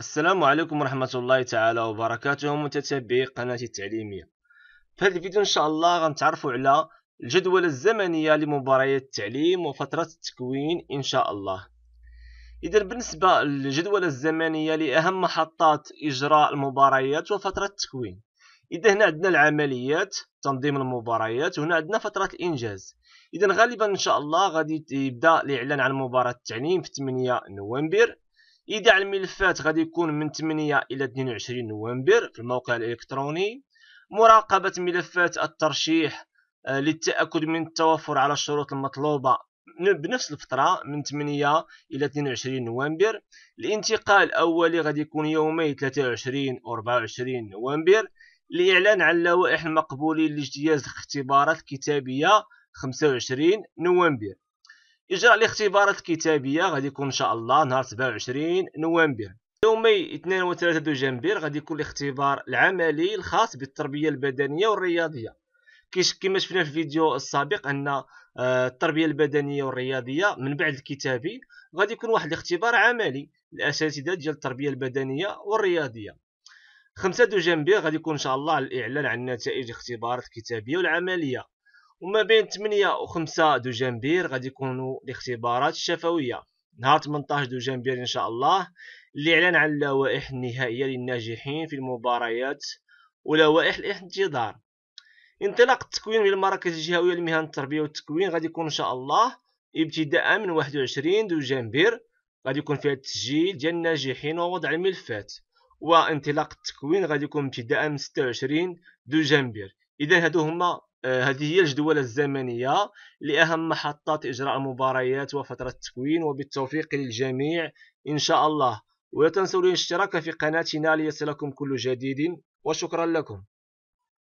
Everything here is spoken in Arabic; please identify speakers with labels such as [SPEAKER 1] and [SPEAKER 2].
[SPEAKER 1] السلام عليكم ورحمة الله تعالى وبركاته متتبعي قناة التعليمية في هذا الفيديو إن شاء الله غنتعرفوا على الجدول الزمنية لمباريات التعليم وفترة التكوين إن شاء الله إذا بالنسبة للجدول الزمنية لأهم محطات إجراء المباريات وفترة التكوين إذا هنا عندنا العمليات تنظيم المباريات وهنا عندنا فترة الإنجاز إذا غالبا إن شاء الله غادي يبدأ الإعلان عن مباراة التعليم في 8 نوفمبر ايداع الملفات غادي يكون من 8 الى 22 نوفمبر في الموقع الالكتروني مراقبه ملفات الترشيح آه، للتاكد من التوفر على الشروط المطلوبه بنفس الفتره من 8 الى 22 نوفمبر الانتقال الاولي غادي يكون يومي 23 و 24 نوفمبر الاعلان عن اللوائح المقبولين لاجتياز الاختبارات الكتابيه 25 نوفمبر اجراء الاختبارات الكتابيه غادي يكون ان شاء الله نهار 27 نوفمبر يومي 2 و 3 دجنبير غادي يكون الاختبار العملي الخاص بالتربيه البدنيه والرياضيه كما شفنا في الفيديو السابق ان آه، التربيه البدنيه والرياضيه من بعد الكتابي غادي يكون واحد الاختبار عملي الاساتذه ديال التربيه البدنيه والرياضيه 5 دجنبير غادي يكون ان شاء الله الاعلان عن نتائج الاختبارات الكتابيه والعمليه وما بين 8 و 5 جنبير غادي يكونوا الاختبارات الشفويه نهار 18 جنبير ان شاء الله الاعلان عن اللوائح النهائيه للناجحين في المباريات ولوائح الانتظار انطلاق التكوين من المراكز الجهويه لمهن التربيه والتكوين غادي يكون ان شاء الله ابتداء من 21 جنبير غادي يكون فيها التسجيل ديال الناجحين ووضع الملفات وانطلاق التكوين غادي يكون ابتداء من 26 جنبير اذا هادو هما آه، هذه هي الجدولة الزمنية لأهم محطات إجراء المباريات وفترة التكوين وبالتوفيق للجميع إن شاء الله ولا تنسوا الاشتراك في قناتنا ليصلكم كل جديد وشكرا لكم